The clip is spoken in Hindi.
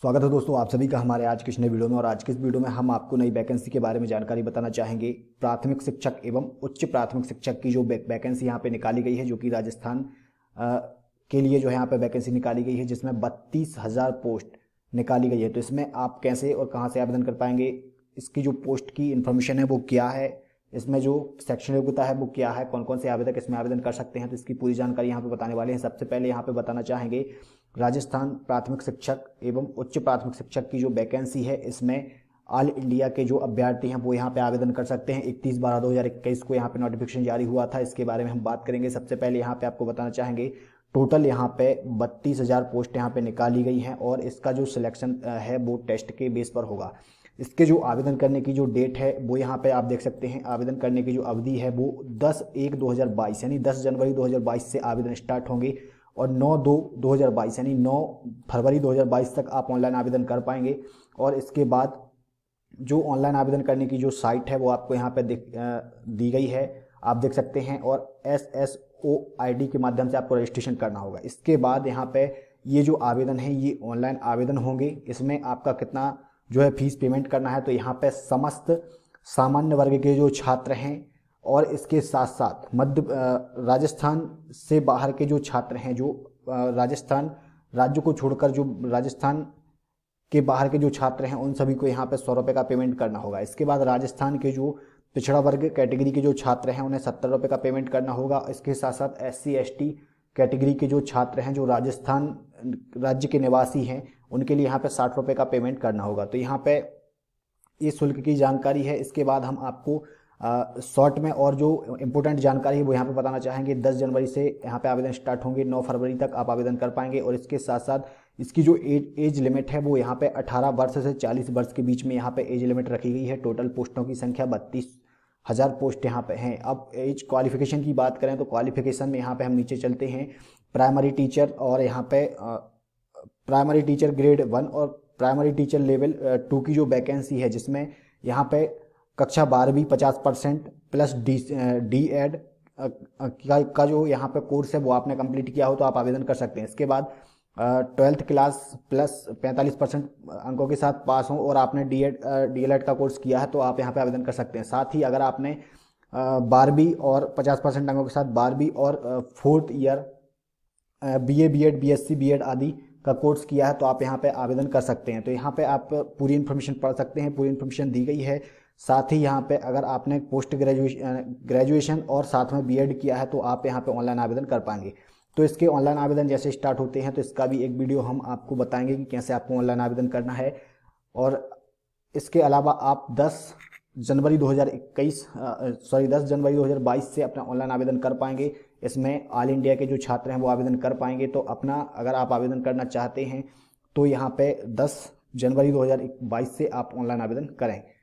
स्वागत है दोस्तों आप सभी का हमारे आज किस नए वीडियो में और आज के इस वीडियो में हम आपको नई वैकेंसी के बारे में जानकारी बताना चाहेंगे प्राथमिक शिक्षक एवं उच्च प्राथमिक शिक्षक की जो वैकेंसी यहाँ पे निकाली गई है जो कि राजस्थान के लिए जो है यहाँ पे वैकेंसी निकाली गई है जिसमें बत्तीस हज़ार पोस्ट निकाली गई है तो इसमें आप कैसे और कहाँ से आवेदन कर पाएंगे इसकी जो पोस्ट की इन्फॉर्मेशन है वो क्या है इसमें जो सेक्शन योग्यता है वो क्या है कौन कौन से आवेदक इसमें आवेदन कर सकते हैं तो इसकी पूरी जानकारी यहाँ पे बताने वाले हैं सबसे पहले यहाँ पे बताना चाहेंगे राजस्थान प्राथमिक शिक्षक एवं उच्च प्राथमिक शिक्षक की जो वैकेंसी है इसमें ऑल इंडिया के जो अभ्यर्थी हैं वो यहाँ पे आवेदन कर सकते हैं इकतीस बारह दो को यहाँ पे नोटिफिकेशन जारी हुआ था इसके बारे में हम बात करेंगे सबसे पहले यहाँ पे आपको बताना चाहेंगे टोटल यहाँ पे बत्तीस हज़ार पोस्ट यहाँ पे निकाली गई हैं और इसका जो सिलेक्शन है वो टेस्ट के बेस पर होगा इसके जो आवेदन करने की जो डेट है वो यहाँ पे आप देख सकते हैं आवेदन करने की जो अवधि है वो 10 एक 2022 यानी 10 जनवरी 2022 से आवेदन स्टार्ट होंगे और 9 दो 2022 यानी 9 फरवरी 2022 तक आप ऑनलाइन आवेदन कर पाएंगे और इसके बाद जो ऑनलाइन आवेदन करने की जो साइट है वो आपको यहाँ पर दी गई है आप देख सकते हैं और S S O I D के माध्यम से आपको रजिस्ट्रेशन करना होगा इसके बाद यहाँ पर ये जो आवेदन है ये ऑनलाइन आवेदन होंगे इसमें आपका कितना जो है फीस पेमेंट करना है तो यहाँ पे समस्त सामान्य वर्ग के जो छात्र हैं और इसके साथ साथ मध्य राजस्थान से बाहर के जो छात्र हैं जो राजस्थान राज्य को छोड़कर जो राजस्थान के बाहर के जो छात्र हैं उन सभी को यहाँ पे सौ रुपये का पेमेंट करना होगा इसके बाद राजस्थान के जो पिछड़ा वर्ग कैटेगरी के जो छात्र हैं उन्हें सत्तर रुपये का पेमेंट करना होगा इसके साथ साथ एस सी कैटेगरी के जो छात्र हैं जो राजस्थान राज्य के निवासी हैं उनके लिए यहाँ पे साठ रुपये का पेमेंट करना होगा तो यहाँ पे ये शुल्क की जानकारी है इसके बाद हम आपको शॉर्ट में और जो इम्पोर्टेंट जानकारी है वो यहाँ पे बताना चाहेंगे 10 जनवरी से यहाँ पे आवेदन स्टार्ट होंगे 9 फरवरी तक आप आवेदन कर पाएंगे और इसके साथ साथ इसकी जो एज एज लिमिट है वो यहाँ पे 18 वर्ष से 40 वर्ष के बीच में यहाँ पे एज लिमिट रखी गई है टोटल पोस्टों की संख्या बत्तीस हज़ार पोस्ट यहाँ पे हैं अब एज क्वालिफिकेशन की बात करें तो क्वालिफिकेशन में यहाँ पे हम नीचे चलते हैं प्राइमरी टीचर और यहाँ पे प्राइमरी टीचर ग्रेड वन और प्राइमरी टीचर लेवल टू की जो वैकेंसी है जिसमें यहाँ पे कक्षा बारहवीं पचास percent plus D D Ed का, जो यहाँ पे कोर्स है वो आपने कंप्लीट किया हो तो आप आवेदन कर सकते हैं इसके बाद ट्वेल्थ क्लास प्लस 45 परसेंट अंकों के साथ पास हों और आपने D Ed D L Ed का कोर्स किया है तो आप यहाँ पे आवेदन कर सकते हैं साथ ही अगर आपने बारहवीं और 50 परसेंट अंकों के साथ बारहवीं और fourth year B A B Ed B S C B Ed आदि का कोर्स किया है तो आप यहाँ पे आवेदन कर सकते हैं तो यहाँ पे आप पूरी इन्फॉर्मेशन पढ़ सकते हैं पूरी इन्फॉर्मेशन दी गई है साथ ही यहाँ पे अगर आपने पोस्ट ग्रेजुएशन ग्रेजुएशन और साथ में बीएड किया है तो आप यहाँ पे ऑनलाइन आवेदन कर पाएंगे तो इसके ऑनलाइन आवेदन जैसे स्टार्ट होते हैं तो इसका भी एक वीडियो हम आपको बताएंगे कि कैसे आपको ऑनलाइन आवेदन करना है और इसके अलावा आप 10 जनवरी 2021 सॉरी 10 जनवरी 2022 से अपना ऑनलाइन आवेदन कर पाएंगे इसमें ऑल इंडिया के जो छात्र हैं वो आवेदन कर पाएंगे तो अपना अगर आप आवेदन करना चाहते हैं तो यहाँ पे 10 जनवरी 2022 से आप ऑनलाइन आवेदन करें